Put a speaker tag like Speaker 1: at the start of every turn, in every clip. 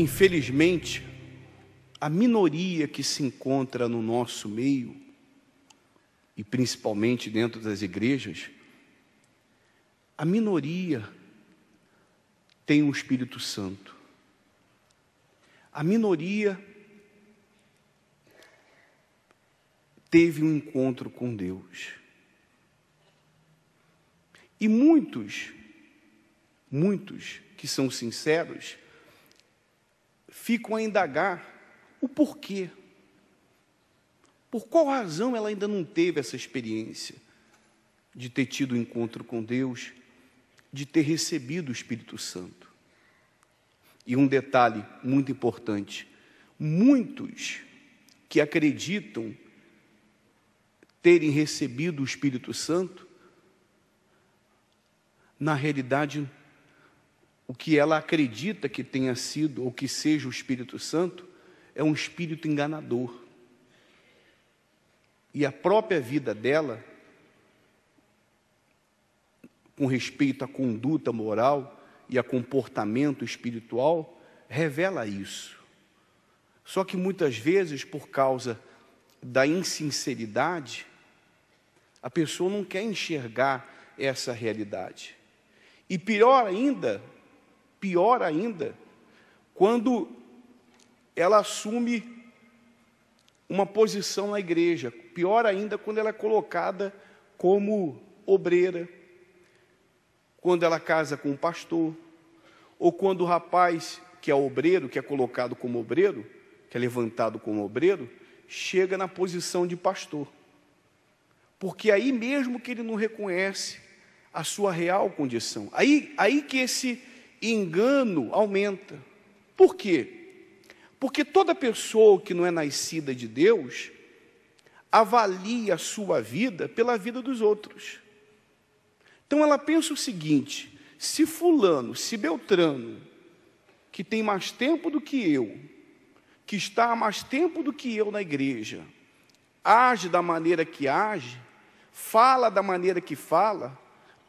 Speaker 1: infelizmente, a minoria que se encontra no nosso meio, e principalmente dentro das igrejas, a minoria tem o um Espírito Santo. A minoria teve um encontro com Deus. E muitos, muitos que são sinceros, ficam a indagar o porquê. Por qual razão ela ainda não teve essa experiência de ter tido o um encontro com Deus, de ter recebido o Espírito Santo? E um detalhe muito importante: muitos que acreditam terem recebido o Espírito Santo, na realidade o que ela acredita que tenha sido ou que seja o Espírito Santo é um espírito enganador. E a própria vida dela, com respeito à conduta moral e a comportamento espiritual, revela isso. Só que muitas vezes, por causa da insinceridade, a pessoa não quer enxergar essa realidade. E pior ainda, Pior ainda, quando ela assume uma posição na igreja, pior ainda quando ela é colocada como obreira, quando ela casa com um pastor, ou quando o rapaz que é obreiro, que é colocado como obreiro, que é levantado como obreiro, chega na posição de pastor. Porque aí mesmo que ele não reconhece a sua real condição, aí, aí que esse engano aumenta. Por quê? Porque toda pessoa que não é nascida de Deus avalia a sua vida pela vida dos outros. Então ela pensa o seguinte: se Fulano, se Beltrano, que tem mais tempo do que eu, que está há mais tempo do que eu na igreja, age da maneira que age, fala da maneira que fala,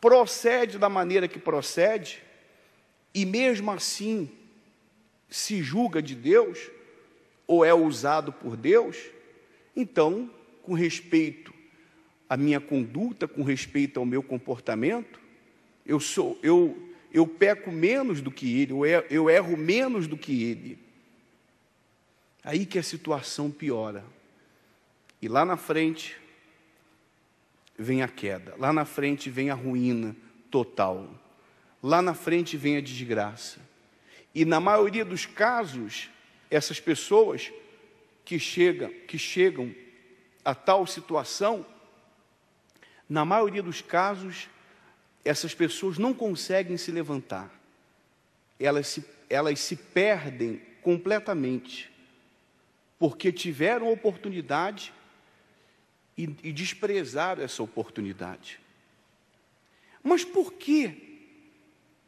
Speaker 1: procede da maneira que procede, e mesmo assim se julga de Deus, ou é usado por Deus, então, com respeito à minha conduta, com respeito ao meu comportamento, eu sou, eu, eu peco menos do que ele, eu é, erro menos do que ele. Aí que a situação piora. E lá na frente vem a queda, lá na frente vem a ruína total lá na frente vem a desgraça. E na maioria dos casos, essas pessoas que chegam, que chegam a tal situação, na maioria dos casos, essas pessoas não conseguem se levantar. Elas se, elas se perdem completamente, porque tiveram oportunidade e, e desprezaram essa oportunidade. Mas por que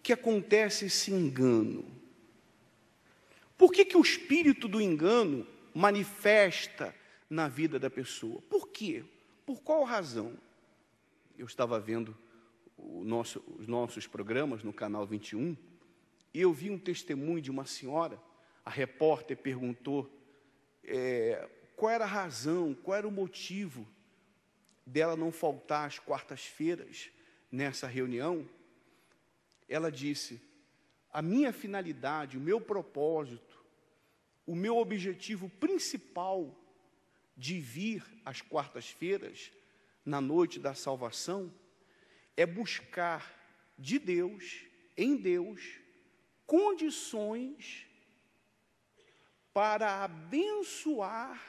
Speaker 1: que acontece esse engano? Por que, que o espírito do engano manifesta na vida da pessoa? Por quê? Por qual razão? Eu estava vendo nosso, os nossos programas no canal 21 e eu vi um testemunho de uma senhora. A repórter perguntou é, qual era a razão, qual era o motivo dela não faltar às quartas-feiras nessa reunião ela disse: a minha finalidade, o meu propósito, o meu objetivo principal de vir às quartas-feiras, na noite da salvação, é buscar de Deus, em Deus, condições para abençoar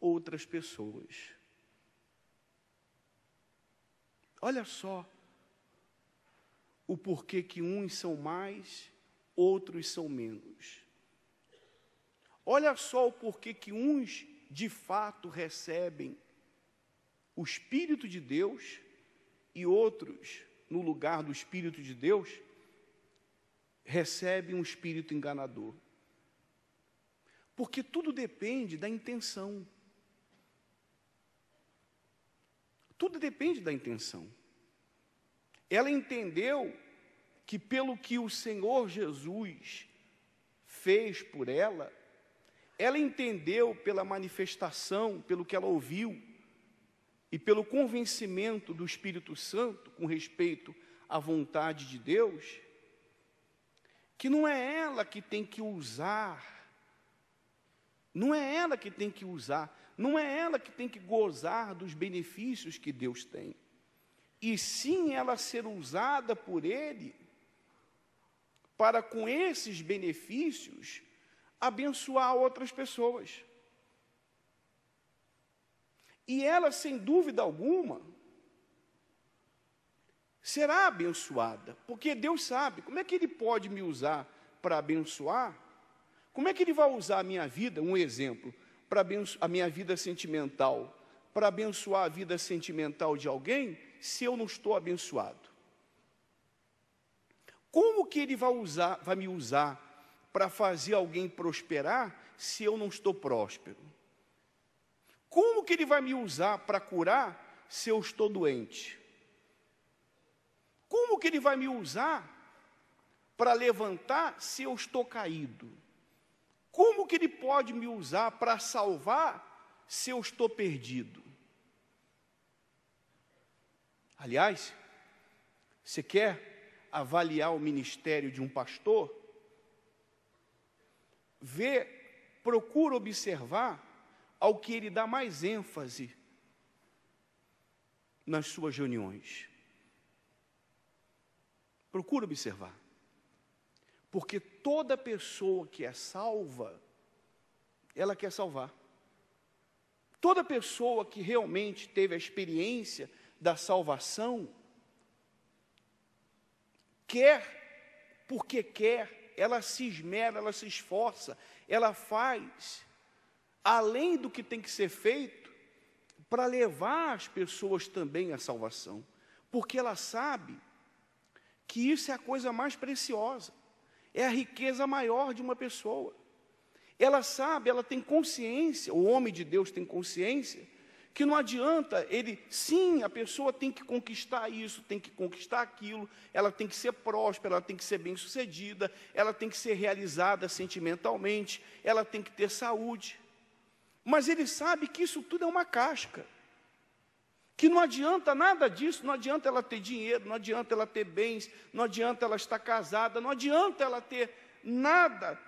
Speaker 1: outras pessoas. Olha só o porquê que uns são mais, outros são menos. Olha só o porquê que uns de fato recebem o Espírito de Deus e outros, no lugar do Espírito de Deus, recebem um espírito enganador. Porque tudo depende da intenção. Tudo depende da intenção. Ela entendeu que pelo que o Senhor Jesus fez por ela, ela entendeu pela manifestação, pelo que ela ouviu e pelo convencimento do Espírito Santo com respeito à vontade de Deus, que não é ela que tem que usar não é ela que tem que usar, não é ela que tem que gozar dos benefícios que Deus tem e sim ela ser usada por Ele para, com esses benefícios, abençoar outras pessoas. E ela, sem dúvida alguma, será abençoada, porque Deus sabe como é que Ele pode me usar para abençoar. Como é que Ele vai usar a minha vida? Um exemplo, para a minha vida sentimental, para abençoar a vida sentimental de alguém, se eu não estou abençoado? Como que ele vai usar, vai me usar para fazer alguém prosperar se eu não estou próspero? Como que ele vai me usar para curar se eu estou doente? Como que ele vai me usar para levantar se eu estou caído? Como que ele pode me usar para salvar se eu estou perdido? Aliás, você quer avaliar o ministério de um pastor? Vê, procura observar ao que ele dá mais ênfase nas suas reuniões. Procura observar. Porque toda pessoa que é salva, ela quer salvar. Toda pessoa que realmente teve a experiência da salvação, quer porque quer, ela se esmera, ela se esforça, ela faz além do que tem que ser feito para levar as pessoas também à salvação, porque ela sabe que isso é a coisa mais preciosa, é a riqueza maior de uma pessoa. Ela sabe, ela tem consciência, o homem de Deus tem consciência que não adianta ele, sim, a pessoa tem que conquistar isso, tem que conquistar aquilo, ela tem que ser próspera, ela tem que ser bem-sucedida, ela tem que ser realizada sentimentalmente, ela tem que ter saúde. Mas ele sabe que isso tudo é uma casca. Que não adianta nada disso, não adianta ela ter dinheiro, não adianta ela ter bens, não adianta ela estar casada, não adianta ela ter nada,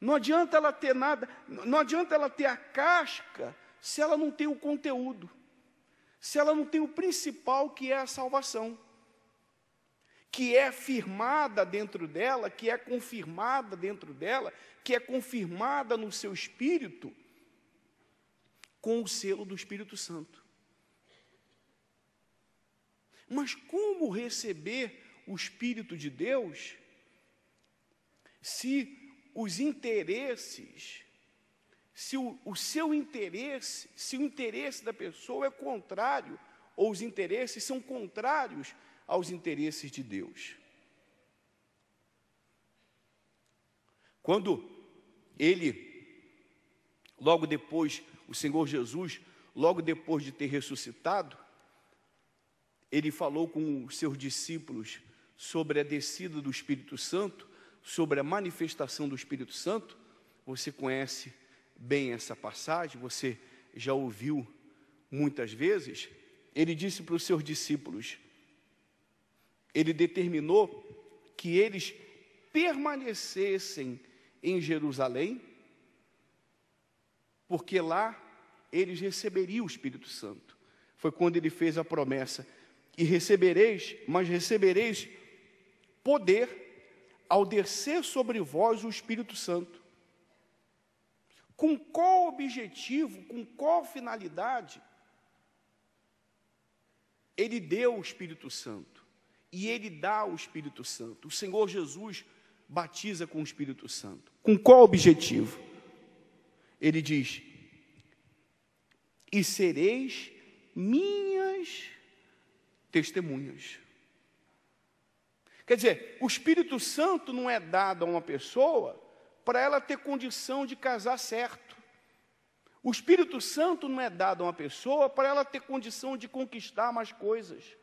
Speaker 1: não adianta ela ter nada, não adianta ela ter a casca se ela não tem o conteúdo, se ela não tem o principal que é a salvação, que é firmada dentro dela, que é confirmada dentro dela, que é confirmada no seu espírito com o selo do Espírito Santo. Mas como receber o Espírito de Deus se os interesses se o, o seu interesse, se o interesse da pessoa é contrário, ou os interesses são contrários aos interesses de Deus. Quando ele, logo depois, o Senhor Jesus, logo depois de ter ressuscitado, ele falou com os seus discípulos sobre a descida do Espírito Santo, sobre a manifestação do Espírito Santo. Você conhece bem essa passagem, você já ouviu muitas vezes, ele disse para os seus discípulos, ele determinou que eles permanecessem em Jerusalém, porque lá eles receberiam o Espírito Santo. Foi quando ele fez a promessa: e recebereis, mas recebereis poder ao descer sobre vós o Espírito Santo com qual objetivo, com qual finalidade ele deu o Espírito Santo? E ele dá o Espírito Santo. O Senhor Jesus batiza com o Espírito Santo. Com qual objetivo? Ele diz: E sereis minhas testemunhas. Quer dizer, o Espírito Santo não é dado a uma pessoa para ela ter condição de casar certo. O Espírito Santo não é dado a uma pessoa para ela ter condição de conquistar mais coisas.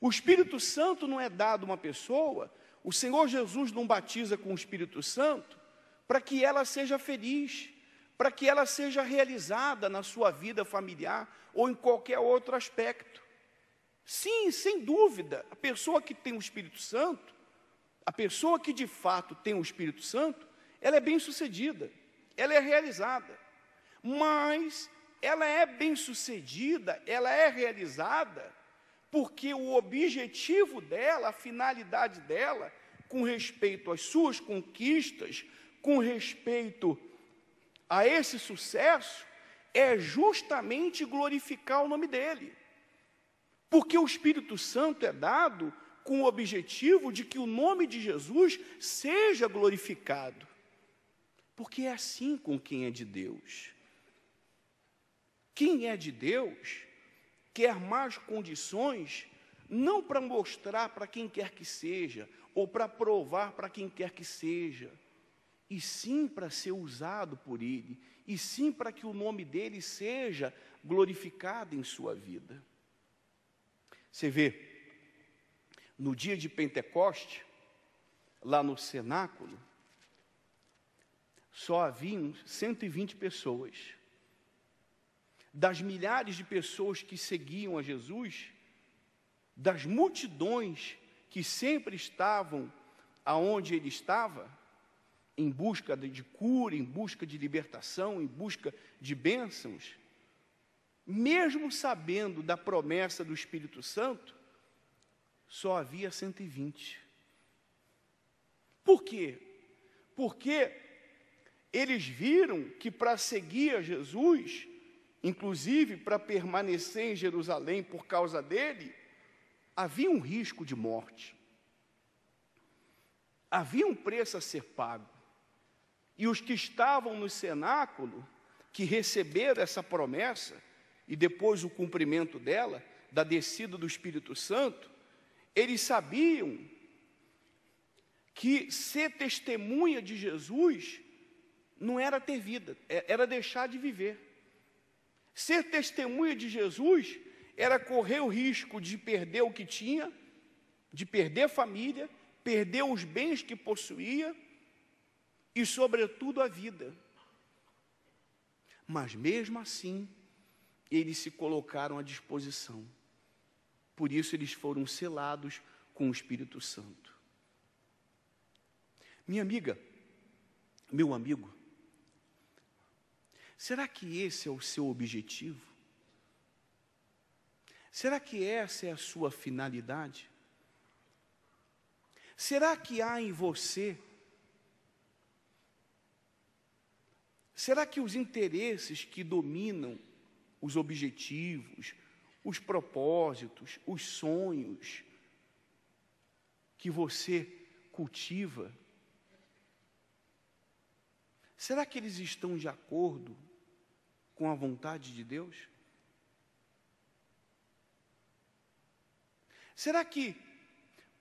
Speaker 1: O Espírito Santo não é dado a uma pessoa, o Senhor Jesus não batiza com o Espírito Santo para que ela seja feliz, para que ela seja realizada na sua vida familiar ou em qualquer outro aspecto. Sim, sem dúvida, a pessoa que tem o Espírito Santo, a pessoa que de fato tem o Espírito Santo, ela é bem sucedida, ela é realizada. Mas ela é bem sucedida, ela é realizada, porque o objetivo dela, a finalidade dela, com respeito às suas conquistas, com respeito a esse sucesso, é justamente glorificar o nome dele. Porque o Espírito Santo é dado com o objetivo de que o nome de Jesus seja glorificado. Porque é assim com quem é de Deus. Quem é de Deus quer mais condições, não para mostrar para quem quer que seja, ou para provar para quem quer que seja, e sim para ser usado por Ele, e sim para que o nome dele seja glorificado em sua vida. Você vê, no dia de Pentecoste, lá no cenáculo, só haviam 120 pessoas. Das milhares de pessoas que seguiam a Jesus, das multidões que sempre estavam aonde ele estava, em busca de cura, em busca de libertação, em busca de bênçãos, mesmo sabendo da promessa do Espírito Santo, só havia 120. Por quê? Porque eles viram que para seguir a Jesus, inclusive para permanecer em Jerusalém por causa dele, havia um risco de morte. Havia um preço a ser pago. E os que estavam no cenáculo, que receberam essa promessa, e depois o cumprimento dela, da descida do Espírito Santo, eles sabiam que ser testemunha de Jesus não era ter vida, é, era deixar de viver. Ser testemunha de Jesus era correr o risco de perder o que tinha, de perder a família, perder os bens que possuía e, sobretudo, a vida. Mas mesmo assim, eles se colocaram à disposição. Por isso, eles foram selados com o Espírito Santo. Minha amiga, meu amigo, Será que esse é o seu objetivo? Será que essa é a sua finalidade? Será que há em você? Será que os interesses que dominam os objetivos, os propósitos, os sonhos que você cultiva, será que eles estão de acordo com a vontade de Deus? Será que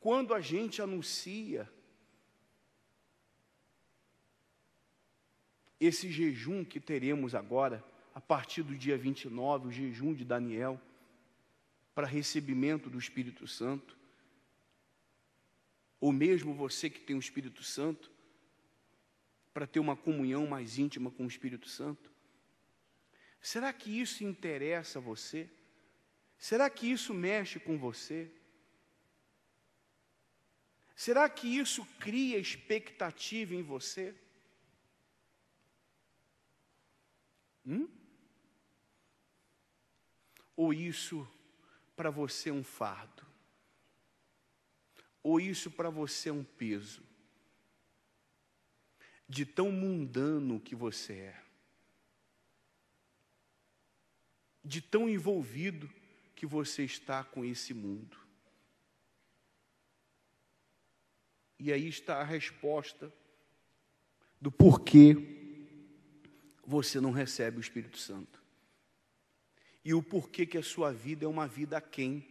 Speaker 1: quando a gente anuncia esse jejum que teremos agora, a partir do dia 29, o jejum de Daniel, para recebimento do Espírito Santo, ou mesmo você que tem o Espírito Santo, para ter uma comunhão mais íntima com o Espírito Santo, Será que isso interessa a você? Será que isso mexe com você? Será que isso cria expectativa em você? Hum? Ou isso para você é um fardo? Ou isso para você é um peso? De tão mundano que você é. de tão envolvido que você está com esse mundo. E aí está a resposta do porquê você não recebe o Espírito Santo. E o porquê que a sua vida é uma vida aquém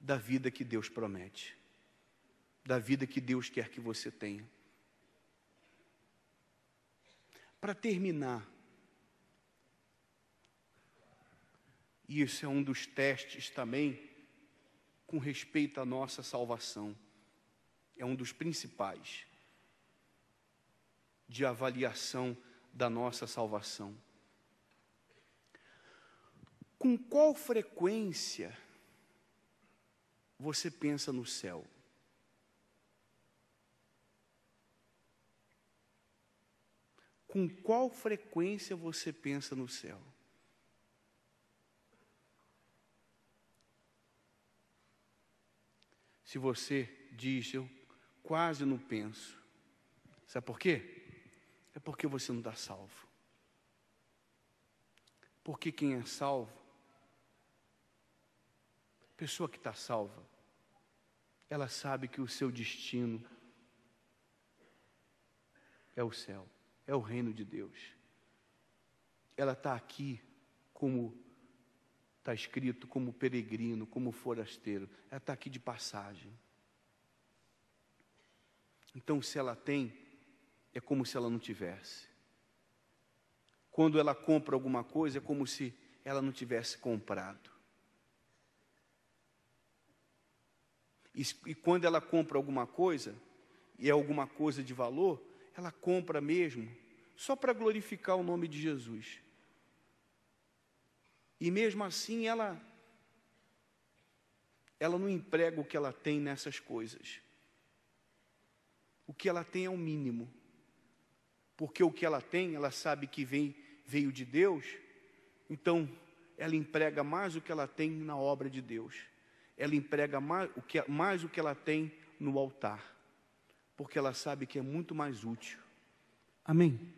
Speaker 1: da vida que Deus promete, da vida que Deus quer que você tenha. Para terminar, E isso é um dos testes também com respeito à nossa salvação. É um dos principais de avaliação da nossa salvação. Com qual frequência você pensa no céu? Com qual frequência você pensa no céu? se você diz, eu quase não penso. Sabe por quê? É porque você não está salvo. Porque quem é salvo, pessoa que está salva, ela sabe que o seu destino é o céu, é o reino de Deus. Ela está aqui como está escrito como peregrino, como forasteiro, ela está aqui de passagem. Então, se ela tem, é como se ela não tivesse. Quando ela compra alguma coisa, é como se ela não tivesse comprado. E, e quando ela compra alguma coisa, e é alguma coisa de valor, ela compra mesmo, só para glorificar o nome de Jesus. E mesmo assim ela ela não emprega o que ela tem nessas coisas. O que ela tem é o mínimo. Porque o que ela tem, ela sabe que vem, veio de Deus, então ela emprega mais o que ela tem na obra de Deus. Ela emprega mais o que, mais o que ela tem no altar. Porque ela sabe que é muito mais útil. Amém?